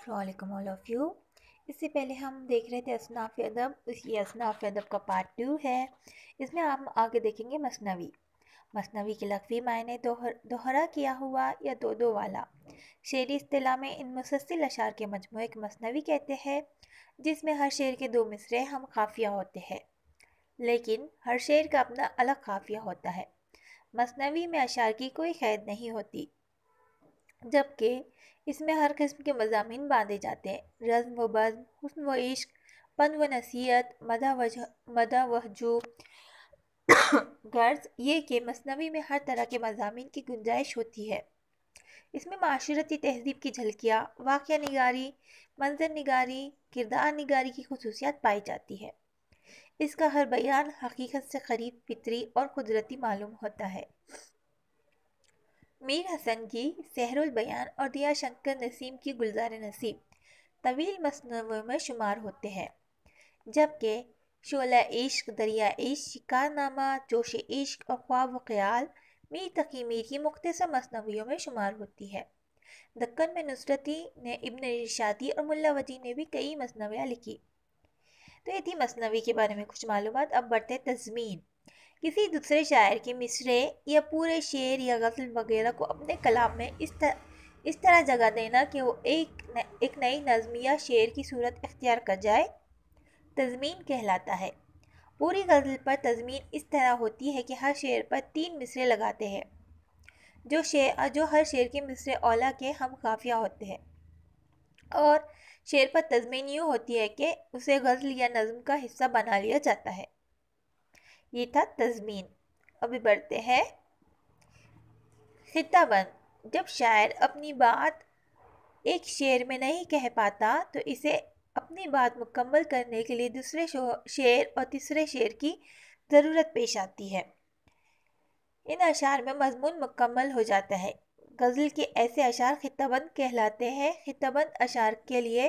Aslam all of you इससे पहले हम देख रहे थे असनाफ अदब ये असनाफ अदब का पार्ट टू है इसमें हम आगे देखेंगे मसनवी मसनवी के लकवी मायने दोहरा दोहरा किया हुआ या दो दो वाला शेरी अतलाह में इन मुसलसिल अशार के मजमू एक मसनवी कहते हैं जिसमें हर शेर के दो मिसरे हम काफिया होते हैं लेकिन हर शेर का अपना अलग काफिया होता है मसनवी में अशार की कोई कैद नहीं होती जबकि इसमें हर किस्म के मजामी बांधे जाते हैं रज्म व बज़म हसन व इश्क पन व नसीहत मदा वजह मदा वजू गर्ज ये कि मसनवी में हर तरह के मजामी की गुंजाइश होती है इसमें माशरती तहजीब की झलकियाँ वाक़ निगारी मंजर निगारी किरदार निगारी की खसूसियात पाई जाती है इसका हर बयान हकीकत से करीब फितरी और कुदरती मालूम होता है मीर हसन की सहरुल बयान और दिया शंकर नसीम की गुलजार नसीब तवील मसनवों में शुमार होते हैं जबकि शोला इश्क दरिया इश्क शिकारनामा जोश इश्क और ख्वाब ख्याल मीर तकी मीर की मुख्तसर मसनवियों में शुमार होती है दक्कन में नुसरती ने इब्न रिशादी और मुल्ला वजी ने भी कई मसनवियाँ लिखी तो ये थी मसनवी के बारे में कुछ मालूम अब बढ़ते तजमीन किसी दूसरे शायर के मिसरे या पूरे शेर या गज़ल वगैरह को अपने कलाम में इस तरह इस तरह जगह देना कि वो एक न, एक नई नज़म या शेर की सूरत इख्तियार कर जाए तजमीन कहलाता है पूरी गज़ल पर तजमीन इस तरह होती है कि हर शेर पर तीन मिसरे लगाते हैं जो शेर जो हर शेर के मिसरे ओला के हम काफिया होते हैं और शेर पर तजमीन यूँ होती है कि उसे गज़ल या नज़म का हिस्सा बना लिया जाता है ये था तजमीन अभी बढ़ते हैं खिताबन जब शायर अपनी बात एक शेर में नहीं कह पाता तो इसे अपनी बात मुकम्मल करने के लिए दूसरे शेर और तीसरे शेर की ज़रूरत पेश आती है इन अशार में मजमून मुकम्मल हो जाता है गज़ल के ऐसे अशार खिताबंद कहलाते हैं खिताबंद अशार के लिए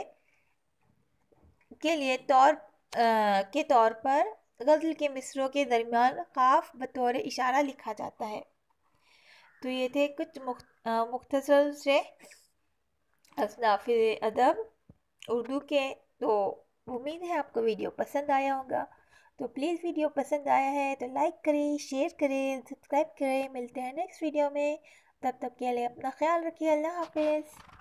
के लिए तौर आ, के तौर पर गज़ल के मिसरों के दरमियान काफ बतौर इशारा लिखा जाता है तो ये थे कुछ मुख्तसर से असनाफी अदब उर्दू के तो उम्मीद है आपको वीडियो पसंद आया होगा तो प्लीज़ वीडियो पसंद आया है तो लाइक करें शेयर करें सब्सक्राइब करें मिलते हैं नेक्स्ट वीडियो में तब तक के लिए अपना ख्याल रखिए अल्लाह हाफिज़